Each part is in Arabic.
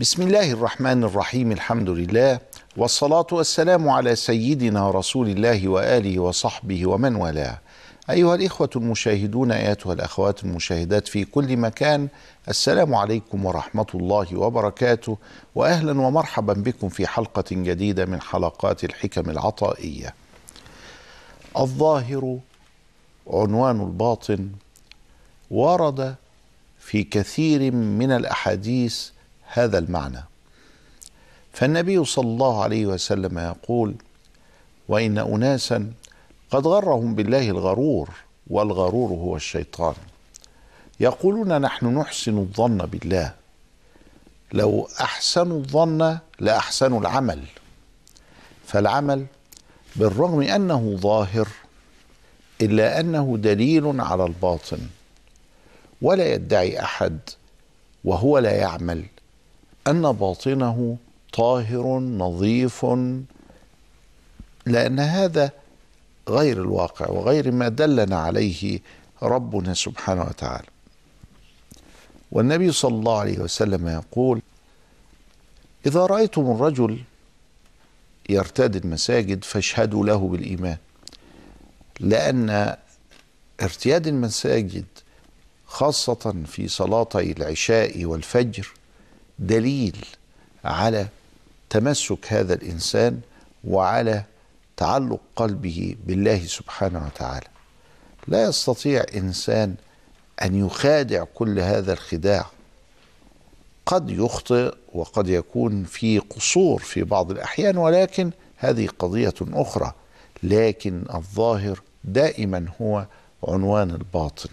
بسم الله الرحمن الرحيم الحمد لله والصلاة والسلام على سيدنا رسول الله وآله وصحبه ومن والاه أيها الإخوة المشاهدون أيتها الأخوات المشاهدات في كل مكان السلام عليكم ورحمة الله وبركاته وأهلا ومرحبا بكم في حلقة جديدة من حلقات الحكم العطائية الظاهر عنوان الباطن ورد في كثير من الأحاديث هذا المعنى فالنبي صلى الله عليه وسلم يقول وان اناسا قد غرهم بالله الغرور والغرور هو الشيطان يقولون نحن نحسن الظن بالله لو احسنوا الظن لاحسنوا العمل فالعمل بالرغم انه ظاهر الا انه دليل على الباطن ولا يدعي احد وهو لا يعمل ان باطنه طاهر نظيف لان هذا غير الواقع وغير ما دلنا عليه ربنا سبحانه وتعالى والنبي صلى الله عليه وسلم يقول اذا رايتم الرجل يرتدي المساجد فاشهدوا له بالايمان لان ارتياد المساجد خاصه في صلاتي العشاء والفجر دليل على تمسك هذا الانسان وعلى تعلق قلبه بالله سبحانه وتعالى لا يستطيع انسان ان يخادع كل هذا الخداع قد يخطئ وقد يكون في قصور في بعض الاحيان ولكن هذه قضيه اخرى لكن الظاهر دائما هو عنوان الباطن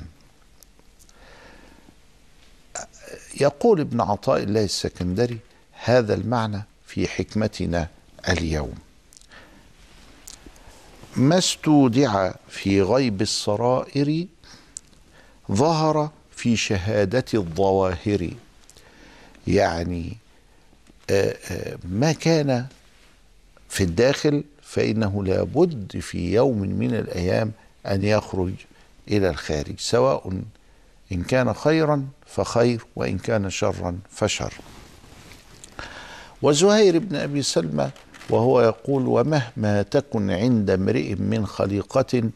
يقول ابن عطاء الله السكندري هذا المعنى في حكمتنا اليوم ما استودع في غيب السرائر ظهر في شهادة الظواهر يعني آه، آه، ما كان في الداخل فإنه لابد في يوم من الأيام أن يخرج إلى الخارج سواء إن كان خيرا فخير وإن كان شرا فشر وزهير بن أبي سلمة وهو يقول ومهما تكن عند امرئ من خليقة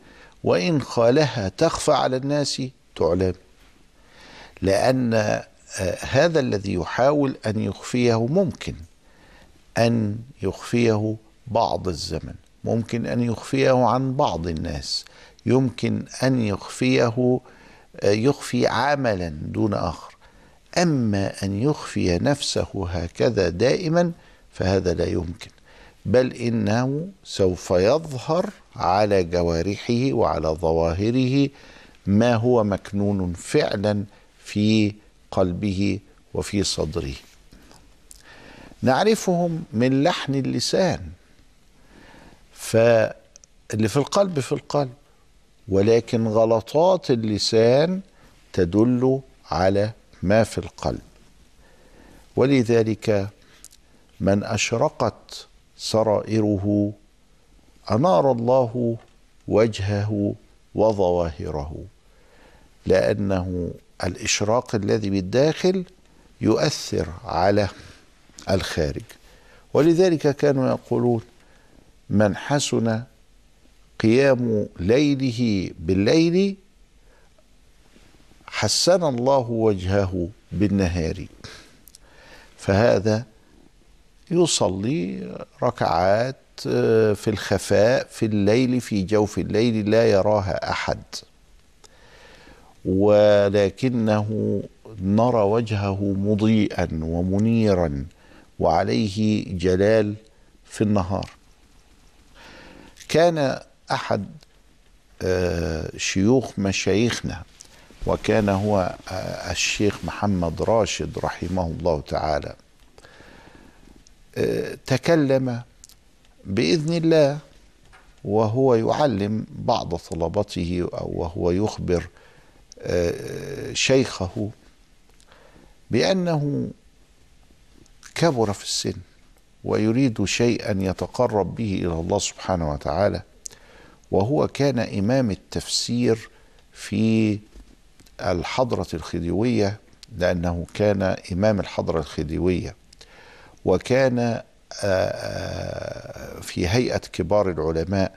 وإن خالها تخفى على الناس تعلم لأن آه، هذا الذي يحاول أن يخفيه ممكن أن يخفيه بعض الزمن ممكن أن يخفيه عن بعض الناس يمكن أن يخفيه يخفي عملا دون آخر أما أن يخفي نفسه هكذا دائما فهذا لا يمكن بل إنه سوف يظهر على جوارحه وعلى ظواهره ما هو مكنون فعلا في قلبه وفي صدره نعرفهم من لحن اللسان فاللي في القلب في القلب ولكن غلطات اللسان تدل على ما في القلب ولذلك من اشرقت سرائره انار الله وجهه وظواهره لانه الاشراق الذي بالداخل يؤثر على الخارج ولذلك كانوا يقولون من حسن قيام ليله بالليل حسن الله وجهه بالنهار فهذا يصلي ركعات آه، في الخفاء في الليل في جوف الليل لا يراها احد ولكنه نرى وجهه مضيئا ومنيرا وعليه جلال في النهار كان أحد آه، شيوخ مشايخنا وكان هو آه، الشيخ محمد راشد رحمه الله تعالى آه، تكلم باذن الله وهو يعلم بعض طلبته او وهو يخبر شيخه بانه كبر في السن ويريد شيئا يتقرب به الى الله سبحانه وتعالى وهو كان إمام التفسير في الحضرة الخديوية لأنه كان إمام الحضرة الخديوية وكان آه، آه، في هيئة كبار العلماء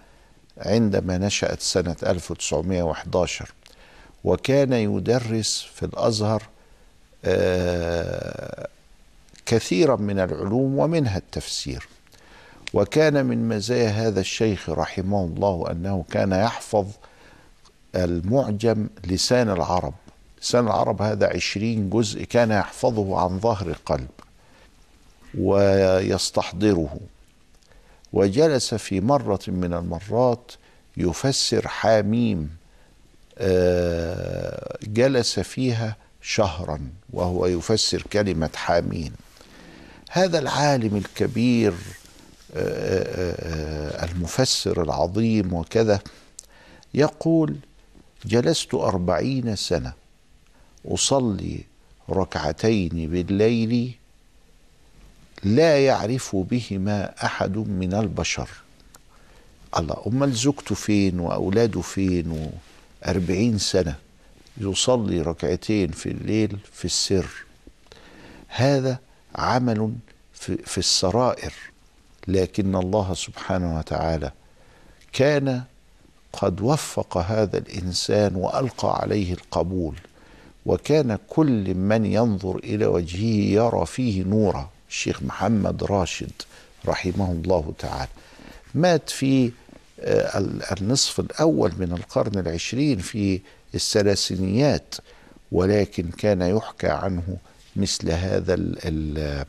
عندما نشأت سنة 1911 وكان يدرس في الأزهر آه، كثيرا من العلوم ومنها التفسير وكان من مزايا هذا الشيخ رحمه الله أنه كان يحفظ المعجم لسان العرب لسان العرب هذا عشرين جزء كان يحفظه عن ظهر قلب ويستحضره وجلس في مرة من المرات يفسر حاميم آه، جلس فيها شهرا وهو يفسر كلمة حاميم هذا العالم الكبير المفسر العظيم وكذا يقول جلست أربعين سنة أصلي ركعتين بالليل لا يعرف بهما أحد من البشر الله أمال زوجته فين وأولاده فين أربعين سنة يصلي ركعتين في الليل في السر هذا عمل في, في السرائر لكن الله سبحانه وتعالى كان قد وفق هذا الانسان والقى عليه القبول وكان كل من ينظر الى وجهه يرى فيه نورا الشيخ محمد راشد رحمه الله تعالى مات في آه، النصف الاول من القرن العشرين في الثلاثينيات ولكن كان يحكى عنه مثل هذا ال ال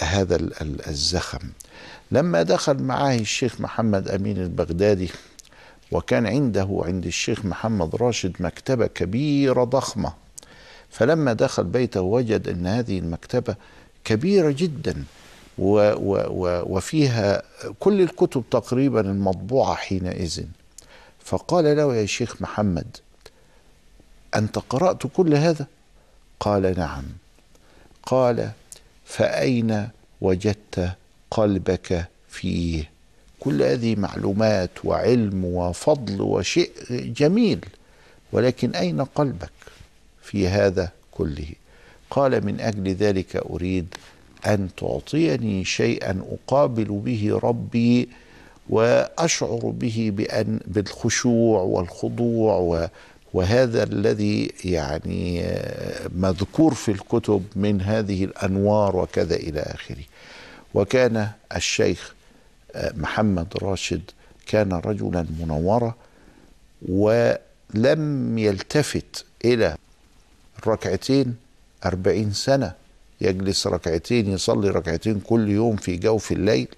هذا الزخم لما دخل معاه الشيخ محمد أمين البغدادي وكان عنده عند الشيخ محمد راشد مكتبة كبيرة ضخمة فلما دخل بيته وجد أن هذه المكتبة كبيرة جدا و و و وفيها كل الكتب تقريبا المطبوعة حينئذ فقال له يا شيخ محمد أنت قرأت كل هذا؟ قال نعم قال فأين وجدت قلبك فيه كل هذه معلومات وعلم وفضل وشيء جميل ولكن أين قلبك في هذا كله قال من أجل ذلك أريد أن تعطيني شيئا أقابل به ربي واشعر به بان بالخشوع والخضوع وهذا الذي يعني مذكور في الكتب من هذه الانوار وكذا الى اخره وكان الشيخ محمد راشد كان رجلا منورا ولم يلتفت الى ركعتين أربعين سنة يجلس ركعتين يصلي ركعتين كل يوم في جوف الليل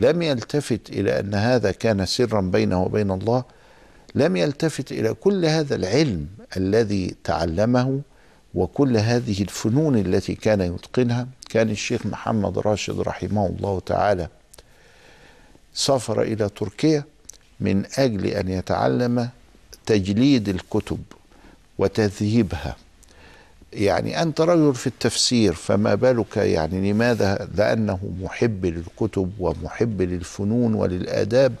لم يلتفت إلى أن هذا كان سرا بينه وبين الله لم يلتفت الى كل هذا العلم الذي تعلمه وكل هذه الفنون التي كان يتقنها كان الشيخ محمد راشد رحمه الله تعالى سافر الى تركيا من اجل ان يتعلم تجليد الكتب وتذهيبها يعني انت رجل في التفسير فما بالك يعني لماذا لانه محب للكتب ومحب للفنون وللاداب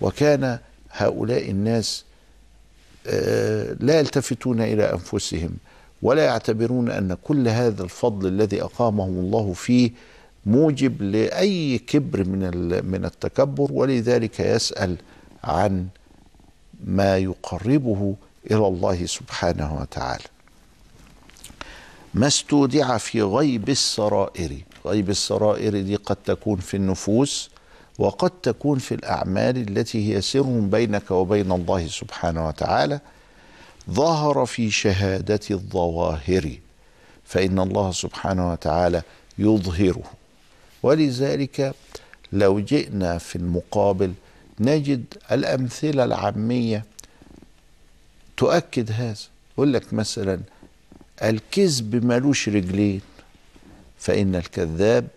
وكان هؤلاء الناس آه، لا يلتفتون الى انفسهم ولا يعتبرون ان كل هذا الفضل الذي اقامهم الله فيه موجب لاي كبر من من التكبر ولذلك يسال عن ما يقربه الى الله سبحانه وتعالى. ما استودع في غيب السرائر، غيب السرائر دي قد تكون في النفوس وقد تكون في الأعمال التي هي سر بينك وبين الله سبحانه وتعالى ظهر في شهادة الظواهر فإن الله سبحانه وتعالى يظهره ولذلك لو جئنا في المقابل نجد الأمثلة العامية تؤكد هذا يقول لك مثلا الكذب ملوش رجلين فإن الكذاب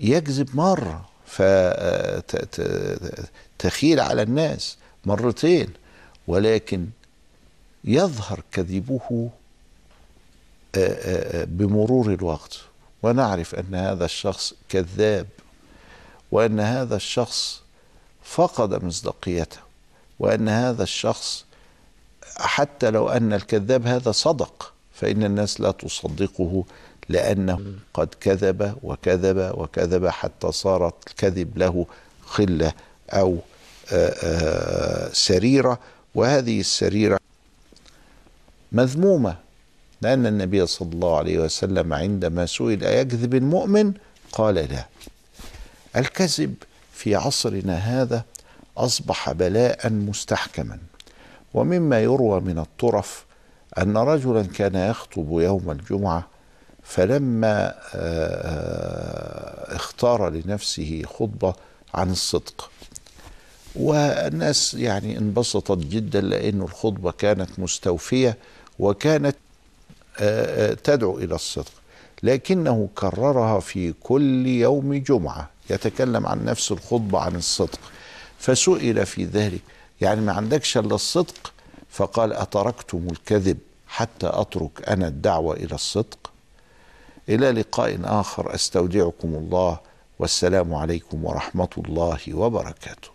يكذب مرة فتخيل على الناس مرتين ولكن يظهر كذبه آه، آه، بمرور الوقت ونعرف ان هذا الشخص كذاب وان هذا الشخص فقد مصداقيته وان هذا الشخص حتى لو ان الكذاب هذا صدق فان الناس لا تصدقه لأنه قد كذب وكذب وكذب حتى صارت الكذب له خلة أو آه، آه، سريرة وهذه السريرة مذمومة لأن النبي صلى الله عليه وسلم عندما سئل أيكذب المؤمن قال لا الكذب في عصرنا هذا أصبح بلاء مستحكما ومما يروى من الطرف أن رجلا كان يخطب يوم الجمعة فلما آه، آه، اختار لنفسه خطبه عن الصدق والناس يعني انبسطت جدا لانه الخطبه كانت مستوفيه وكانت آه، تدعو الى الصدق لكنه كررها في كل يوم جمعه يتكلم عن نفس الخطبه عن الصدق فسئل في ذلك يعني ما عندكش الا الصدق فقال اتركتم الكذب حتى اترك انا الدعوه الى الصدق الى لقاء اخر استودعكم الله والسلام عليكم ورحمه الله وبركاته